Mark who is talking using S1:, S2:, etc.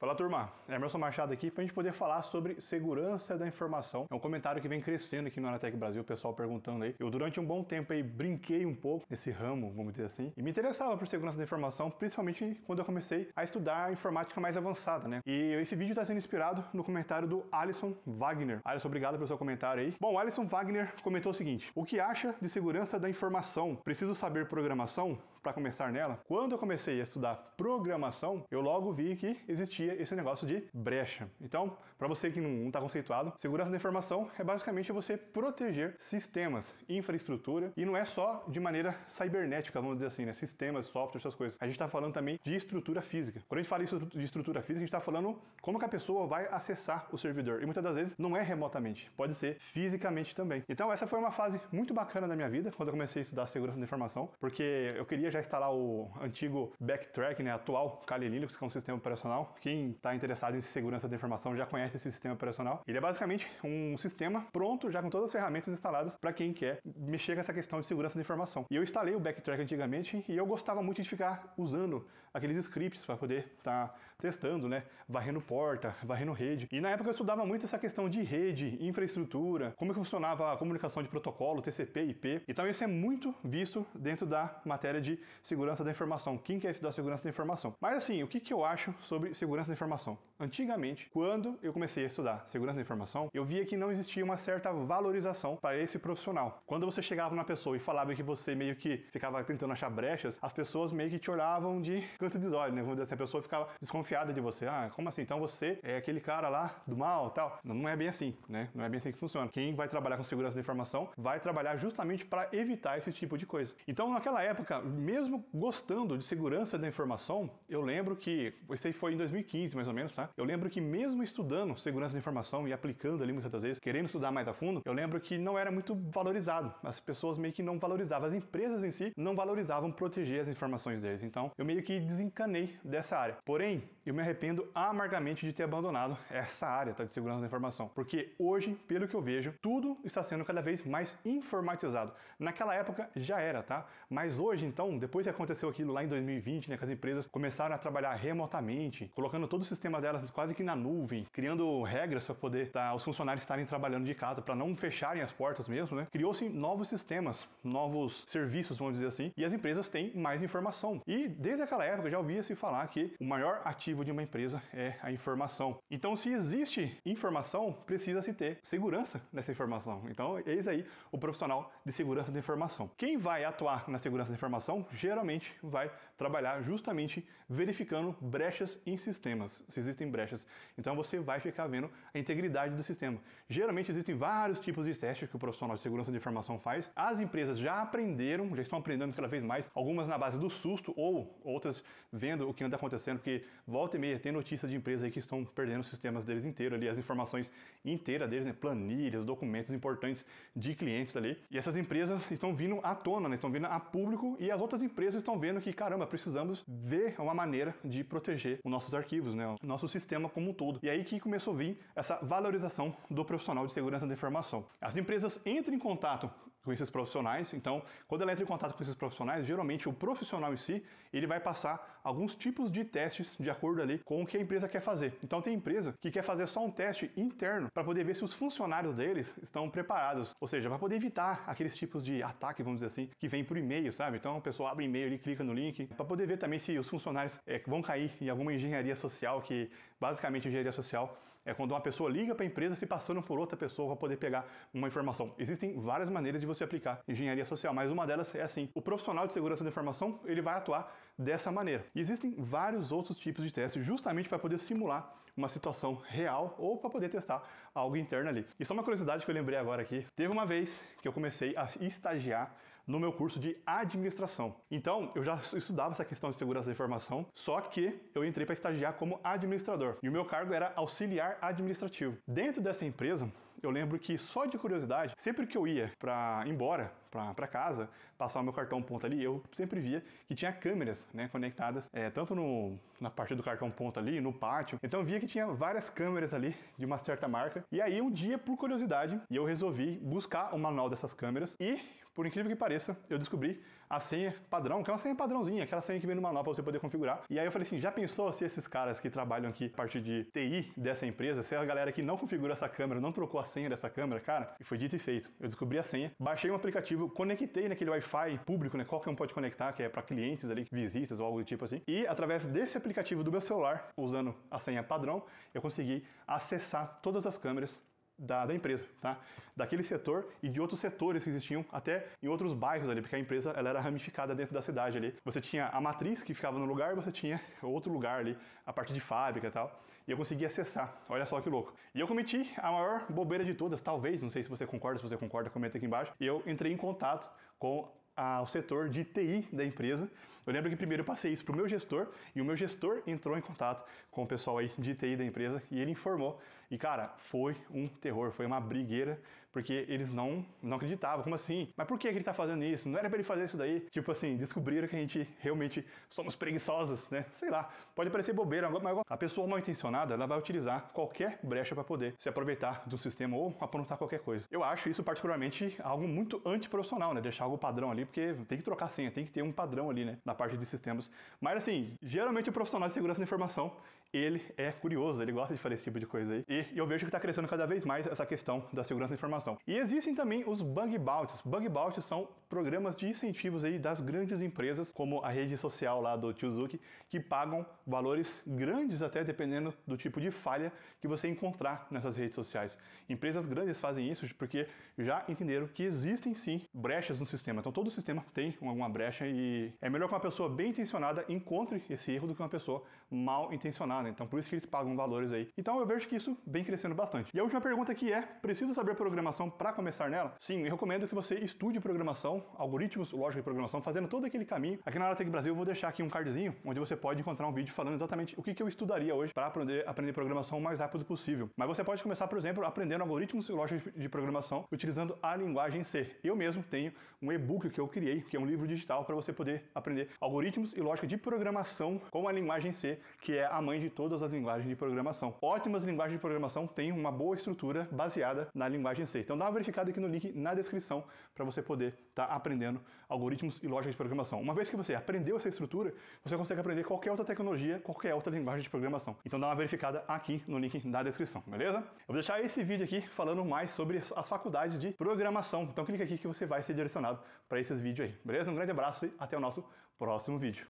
S1: Fala turma, é Emerson Machado aqui para a gente poder falar sobre segurança da informação. É um comentário que vem crescendo aqui no Anatec Brasil, o pessoal perguntando aí. Eu durante um bom tempo aí brinquei um pouco nesse ramo, vamos dizer assim, e me interessava por segurança da informação, principalmente quando eu comecei a estudar informática mais avançada, né? E esse vídeo está sendo inspirado no comentário do Alisson Wagner. Alisson, obrigado pelo seu comentário aí. Bom, Alisson Wagner comentou o seguinte: O que acha de segurança da informação? Preciso saber programação? para começar nela, quando eu comecei a estudar programação, eu logo vi que existia esse negócio de brecha. Então, para você que não está conceituado, segurança da informação é basicamente você proteger sistemas, infraestrutura, e não é só de maneira cibernética, vamos dizer assim, né? Sistemas, software, essas coisas. A gente está falando também de estrutura física. Quando a gente fala isso de estrutura física, a gente está falando como que a pessoa vai acessar o servidor. E muitas das vezes não é remotamente, pode ser fisicamente também. Então, essa foi uma fase muito bacana da minha vida, quando eu comecei a estudar segurança da informação, porque eu queria já instalar o antigo Backtrack, né, atual Kali Linux, que é um sistema operacional. Quem está interessado em segurança da informação já conhece esse sistema operacional. Ele é basicamente um sistema pronto, já com todas as ferramentas instaladas para quem quer mexer com essa questão de segurança da informação. E eu instalei o Backtrack antigamente e eu gostava muito de ficar usando aqueles scripts para poder estar tá testando, né, varrendo porta, varrendo rede. E na época eu estudava muito essa questão de rede, infraestrutura, como é que funcionava a comunicação de protocolo, TCP, IP. Então isso é muito visto dentro da matéria de segurança da informação. Quem que é esse da segurança da informação? Mas assim, o que, que eu acho sobre segurança da informação? Antigamente, quando eu comecei a estudar segurança da informação, eu via que não existia uma certa valorização para esse profissional. Quando você chegava na pessoa e falava que você meio que ficava tentando achar brechas, as pessoas meio que te olhavam de canto de olho, né? Vamos dizer assim, a pessoa ficava desconfiada de você. Ah, como assim? Então você é aquele cara lá do mal tal. Não é bem assim, né? Não é bem assim que funciona. Quem vai trabalhar com segurança da informação vai trabalhar justamente para evitar esse tipo de coisa. Então, naquela época, mesmo gostando de segurança da informação, eu lembro que, isso aí foi em 2015 mais ou menos, tá? Eu lembro que mesmo estudando segurança da informação e aplicando ali muitas das vezes, querendo estudar mais a fundo, eu lembro que não era muito valorizado. As pessoas meio que não valorizavam, as empresas em si não valorizavam proteger as informações deles. Então, eu meio que desencanei dessa área. Porém, eu me arrependo amargamente de ter abandonado essa área tá, de segurança da informação, porque hoje, pelo que eu vejo, tudo está sendo cada vez mais informatizado. Naquela época já era, tá? Mas hoje, então, depois que aconteceu aquilo lá em 2020, né, que as empresas começaram a trabalhar remotamente, colocando todo o sistema delas quase que na nuvem, criando regras para poder tá, os funcionários estarem trabalhando de casa, para não fecharem as portas mesmo, né? Criou-se novos sistemas, novos serviços, vamos dizer assim, e as empresas têm mais informação. E desde aquela época já ouvia-se falar que o maior ativo de uma empresa é a informação. Então, se existe informação, precisa-se ter segurança nessa informação. Então, eis aí o profissional de segurança da informação. Quem vai atuar na segurança da informação geralmente vai trabalhar justamente verificando brechas em sistemas, se existem brechas. Então você vai ficar vendo a integridade do sistema. Geralmente existem vários tipos de testes que o profissional de segurança de informação faz. As empresas já aprenderam, já estão aprendendo cada vez mais, algumas na base do susto ou outras vendo o que anda acontecendo, porque volta e meia tem notícias de empresas aí que estão perdendo os sistemas deles inteiro ali, as informações inteiras deles, né? planilhas, documentos importantes de clientes ali. E essas empresas estão vindo à tona, né? estão vindo a público e as outras muitas empresas estão vendo que, caramba, precisamos ver uma maneira de proteger os nossos arquivos, né? O nosso sistema como um todo. E aí que começou a vir essa valorização do profissional de segurança da informação. As empresas entram em contato com esses profissionais. Então, quando ela entra em contato com esses profissionais, geralmente o profissional em si, ele vai passar alguns tipos de testes de acordo ali com o que a empresa quer fazer. Então, tem empresa que quer fazer só um teste interno para poder ver se os funcionários deles estão preparados, ou seja, para poder evitar aqueles tipos de ataque, vamos dizer assim, que vem por e-mail, sabe? Então, a pessoa abre e-mail e clica no link para poder ver também se os funcionários é, vão cair em alguma engenharia social que Basicamente, engenharia social é quando uma pessoa liga para a empresa se passando por outra pessoa para poder pegar uma informação. Existem várias maneiras de você aplicar engenharia social, mas uma delas é assim: o profissional de segurança da informação ele vai atuar dessa maneira. existem vários outros tipos de testes justamente para poder simular uma situação real ou para poder testar algo interno ali. E só é uma curiosidade que eu lembrei agora aqui: teve uma vez que eu comecei a estagiar no meu curso de administração. Então, eu já estudava essa questão de segurança da informação, só que eu entrei para estagiar como administrador. E o meu cargo era auxiliar administrativo. Dentro dessa empresa, eu lembro que só de curiosidade, sempre que eu ia para embora, para casa, passar o meu cartão ponto ali, eu sempre via que tinha câmeras né, conectadas, é, tanto no, na parte do cartão ponto ali, no pátio. Então eu via que tinha várias câmeras ali de uma certa marca. E aí um dia, por curiosidade, eu resolvi buscar o manual dessas câmeras e, por incrível que pareça, eu descobri a senha padrão, que é uma senha padrãozinha, aquela senha que vem no manual para você poder configurar. E aí eu falei assim, já pensou se esses caras que trabalham aqui a partir de TI dessa empresa, se a galera que não configura essa câmera, não trocou a senha dessa câmera, cara? E foi dito e feito. Eu descobri a senha, baixei um aplicativo, conectei naquele Wi-Fi público, né? Qualquer é um pode conectar, que é para clientes ali, visitas ou algo do tipo assim. E através desse aplicativo do meu celular, usando a senha padrão, eu consegui acessar todas as câmeras da, da, empresa, tá? Daquele setor e de outros setores que existiam até em outros bairros ali, porque a empresa ela era ramificada dentro da cidade ali. Você tinha a matriz que ficava no lugar, você tinha outro lugar ali, a parte de fábrica e tal. E eu consegui acessar. Olha só que louco. E eu cometi a maior bobeira de todas, talvez, não sei se você concorda, se você concorda, comenta aqui embaixo. E eu entrei em contato com ao setor de TI da empresa. Eu lembro que primeiro eu passei isso para o meu gestor e o meu gestor entrou em contato com o pessoal aí de TI da empresa e ele informou. E cara, foi um terror, foi uma brigueira porque eles não, não acreditavam. Como assim? Mas por que ele tá fazendo isso? Não era para ele fazer isso daí? Tipo assim, descobriram que a gente realmente somos preguiçosos, né? Sei lá. Pode parecer bobeira, mas a pessoa mal intencionada, ela vai utilizar qualquer brecha para poder se aproveitar do sistema ou apontar qualquer coisa. Eu acho isso particularmente algo muito antiprofissional, né? Deixar algo padrão ali, porque tem que trocar senha, tem que ter um padrão ali, né? Na parte de sistemas. Mas assim, geralmente o profissional de segurança da informação, ele é curioso, ele gosta de fazer esse tipo de coisa aí. E eu vejo que está crescendo cada vez mais essa questão da segurança da informação. E existem também os bug bounties. Bug bounties são programas de incentivos aí das grandes empresas, como a rede social lá do Tiozuki, que pagam valores grandes até dependendo do tipo de falha que você encontrar nessas redes sociais. Empresas grandes fazem isso porque já entenderam que existem sim brechas no sistema. Então todo sistema tem alguma brecha e é melhor que uma pessoa bem intencionada encontre esse erro do que uma pessoa mal intencionada nada, né? então por isso que eles pagam valores aí. Então eu vejo que isso vem crescendo bastante. E a última pergunta aqui é: preciso saber programação para começar nela? Sim, eu recomendo que você estude programação, algoritmos, lógica e programação, fazendo todo aquele caminho. Aqui na Aratec Brasil eu vou deixar aqui um cardzinho onde você pode encontrar um vídeo falando exatamente o que, eu estudaria hoje para aprender, aprender programação o mais rápido possível. Mas você pode começar, por exemplo, aprendendo algoritmos e lógica de programação utilizando a linguagem C. Eu mesmo tenho um e-book que eu criei, que é um livro digital para você poder aprender algoritmos e lógica de programação com a linguagem C, que é a mãe de todas as linguagens de programação. Ótimas linguagens de programação têm uma boa estrutura baseada na linguagem C. Então dá uma verificada aqui no link na descrição para você poder estar tá aprendendo algoritmos e lógicas de programação. Uma vez que você aprendeu essa estrutura, você consegue aprender qualquer outra tecnologia, qualquer outra linguagem de programação. Então dá uma verificada aqui no link na descrição, beleza? Eu vou deixar esse vídeo aqui falando mais sobre as faculdades de programação. Então clica aqui que você vai ser direcionado para esses vídeos aí, beleza? Um grande abraço e até o nosso próximo vídeo.